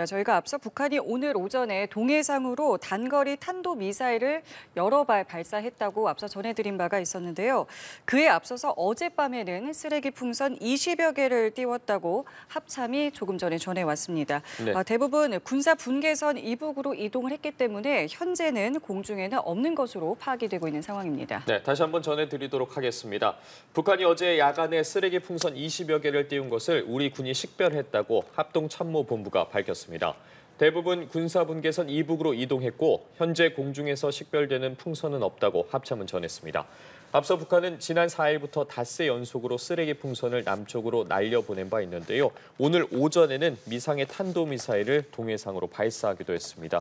자, 저희가 앞서 북한이 오늘 오전에 동해상으로 단거리 탄도 미사일을 여러 발 발사했다고 앞서 전해드린 바가 있었는데요. 그에 앞서서 어젯밤에는 쓰레기 풍선 20여 개를 띄웠다고 합참이 조금 전에 전해왔습니다. 네. 아, 대부분 군사 분계선 이북으로 이동을 했기 때문에 현재는 공중에는 없는 것으로 파악이 되고 있는 상황입니다. 네, 다시 한번 전해드리도록 하겠습니다. 북한이 어제 야간에 쓰레기 풍선 20여 개를 띄운 것을 우리 군이 식별했다고 합동참모본부가 밝혔습니다. 발생습니다 대부분 군사분계선 이북으로 이동했고 현재 공중에서 식별되는 풍선은 없다고 합참은 전했습니다. 앞서 북한은 지난 4일부터 닷새 연속으로 쓰레기 풍선을 남쪽으로 날려보낸 바 있는데요. 오늘 오전에는 미상의 탄도미사일을 동해상으로 발사하기도 했습니다.